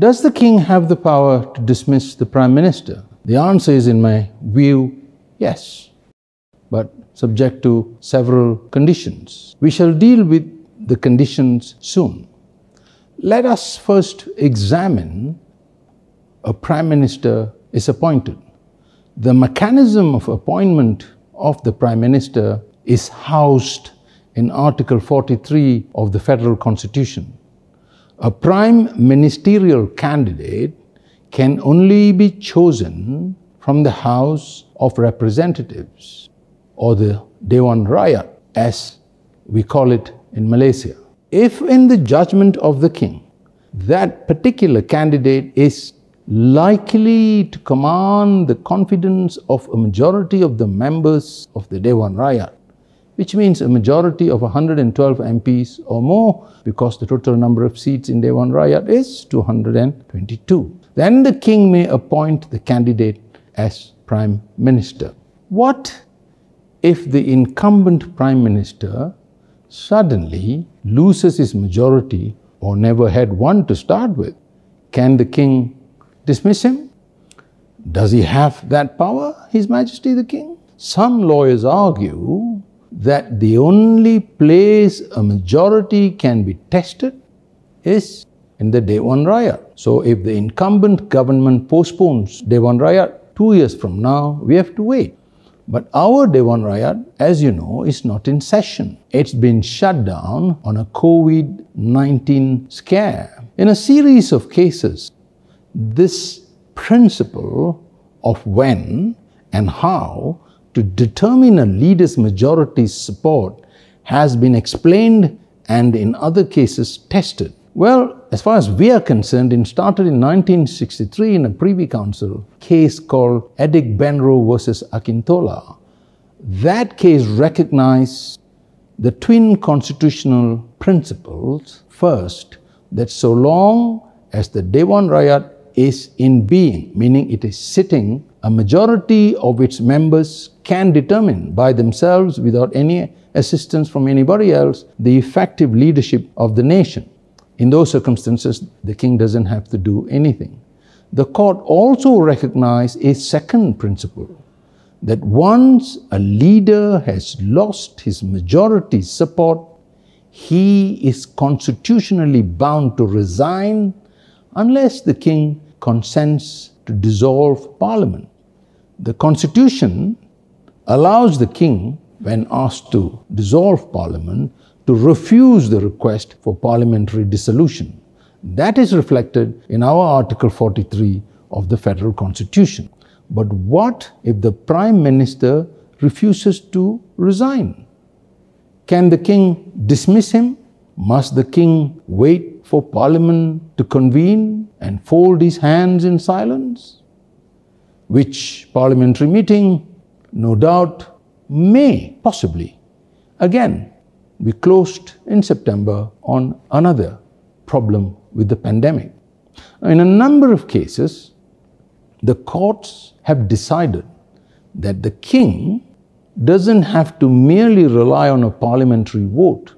Does the king have the power to dismiss the prime minister? The answer is, in my view, yes, but subject to several conditions. We shall deal with the conditions soon. Let us first examine a prime minister is appointed. The mechanism of appointment of the prime minister is housed in Article 43 of the federal constitution. A prime ministerial candidate can only be chosen from the House of Representatives or the Dewan Raya, as we call it in Malaysia. If in the judgment of the king, that particular candidate is likely to command the confidence of a majority of the members of the Dewan Raya which means a majority of 112 MPs or more because the total number of seats in Dewan Rakyat is 222. Then the king may appoint the candidate as prime minister. What if the incumbent prime minister suddenly loses his majority or never had one to start with? Can the king dismiss him? Does he have that power, His Majesty the King? Some lawyers argue that the only place a majority can be tested is in the day one riot. So if the incumbent government postpones day one riot two years from now, we have to wait. But our Dewan Raya, as you know, is not in session. It's been shut down on a COVID 19 scare. In a series of cases, this principle of when and how to determine a leader's majority support has been explained and in other cases tested. Well, as far as we are concerned, it started in 1963 in a Privy Council case called Edick Benro versus Akintola. That case recognized the twin constitutional principles. First, that so long as the Dewan Rayat is in being, meaning it is sitting a majority of its members can determine by themselves without any assistance from anybody else the effective leadership of the nation. In those circumstances, the king doesn't have to do anything. The court also recognized a second principle that once a leader has lost his majority support, he is constitutionally bound to resign unless the king consents to dissolve parliament. The constitution allows the king, when asked to dissolve parliament, to refuse the request for parliamentary dissolution. That is reflected in our Article 43 of the Federal Constitution. But what if the Prime Minister refuses to resign? Can the king dismiss him? Must the king wait for Parliament to convene and fold his hands in silence? Which parliamentary meeting, no doubt, may possibly again be closed in September on another problem with the pandemic. In a number of cases, the courts have decided that the king doesn't have to merely rely on a parliamentary vote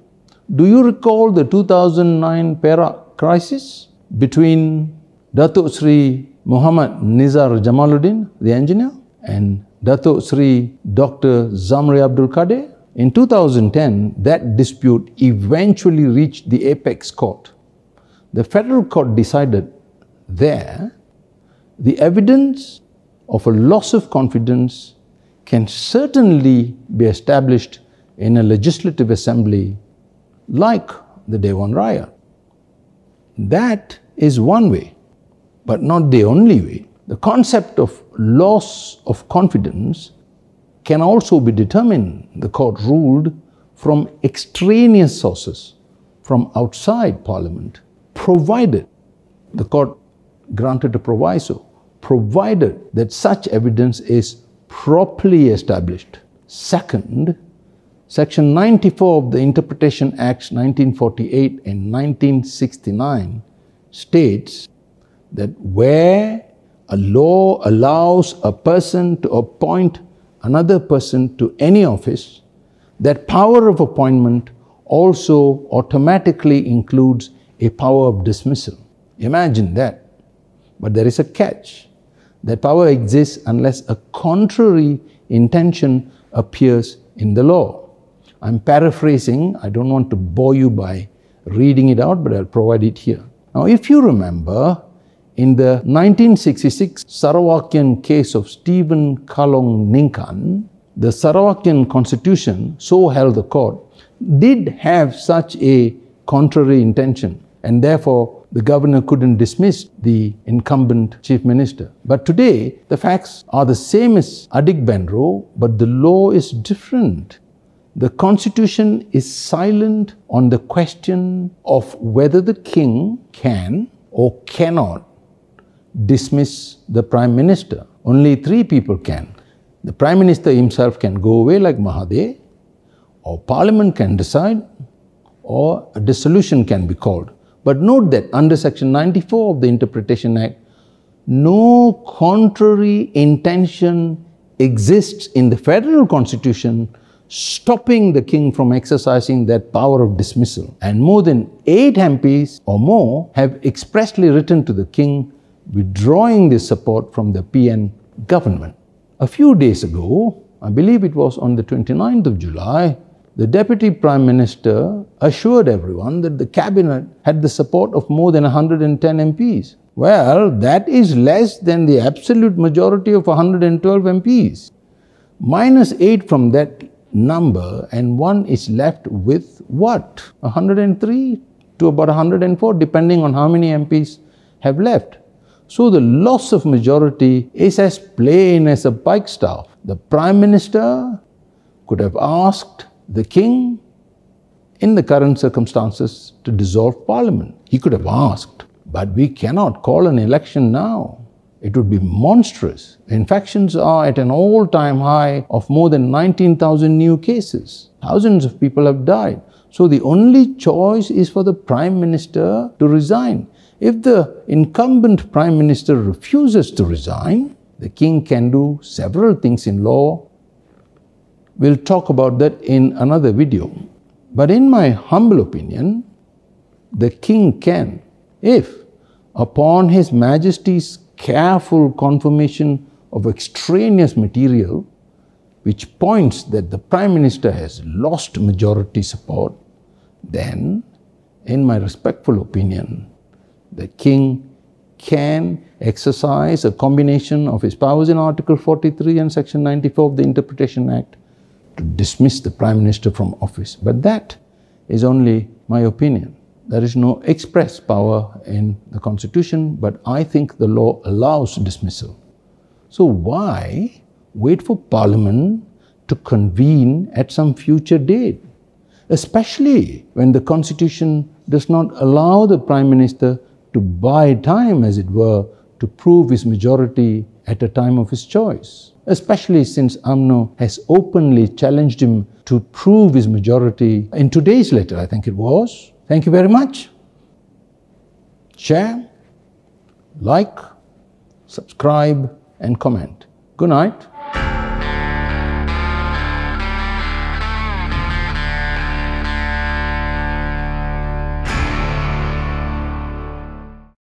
do you recall the 2009 Perak crisis between Datuk Sri Muhammad Nizar Jamaluddin, the engineer, and Datuk Sri Dr. Zamri Abdul Kadir? In 2010, that dispute eventually reached the apex court. The federal court decided there the evidence of a loss of confidence can certainly be established in a legislative assembly like the Devon Raya. That is one way, but not the only way. The concept of loss of confidence can also be determined, the court ruled, from extraneous sources, from outside parliament, provided, the court granted a proviso, provided that such evidence is properly established. Second, Section 94 of the Interpretation Acts 1948 and 1969 states that where a law allows a person to appoint another person to any office, that power of appointment also automatically includes a power of dismissal. Imagine that. But there is a catch. That power exists unless a contrary intention appears in the law. I'm paraphrasing, I don't want to bore you by reading it out, but I'll provide it here. Now, if you remember, in the 1966 Sarawakian case of Stephen Kalong Ninkan, the Sarawakian constitution, so held the court, did have such a contrary intention, and therefore the governor couldn't dismiss the incumbent chief minister. But today, the facts are the same as Adik Benro, but the law is different. The constitution is silent on the question of whether the king can or cannot dismiss the prime minister. Only three people can. The prime minister himself can go away like Mahadev, or parliament can decide, or a dissolution can be called. But note that under section 94 of the Interpretation Act, no contrary intention exists in the federal constitution stopping the king from exercising that power of dismissal. And more than eight MPs or more have expressly written to the king withdrawing their support from the PN government. A few days ago, I believe it was on the 29th of July, the Deputy Prime Minister assured everyone that the cabinet had the support of more than 110 MPs. Well, that is less than the absolute majority of 112 MPs. Minus 8 from that number and one is left with what? 103 to about 104 depending on how many MPs have left. So the loss of majority is as plain as a pike staff. The Prime Minister could have asked the King in the current circumstances to dissolve Parliament. He could have asked, but we cannot call an election now. It would be monstrous. Infections are at an all-time high of more than 19,000 new cases. Thousands of people have died. So the only choice is for the Prime Minister to resign. If the incumbent Prime Minister refuses to resign, the King can do several things in law. We'll talk about that in another video. But in my humble opinion, the King can, if upon His Majesty's careful confirmation of extraneous material which points that the Prime Minister has lost majority support, then, in my respectful opinion, the King can exercise a combination of his powers in Article 43 and Section 94 of the Interpretation Act to dismiss the Prime Minister from office. But that is only my opinion. There is no express power in the Constitution, but I think the law allows dismissal. So why wait for Parliament to convene at some future date, especially when the Constitution does not allow the Prime Minister to buy time, as it were, to prove his majority at a time of his choice, especially since AMNO has openly challenged him to prove his majority in today's letter, I think it was, Thank you very much. Share, like, subscribe, and comment. Good night.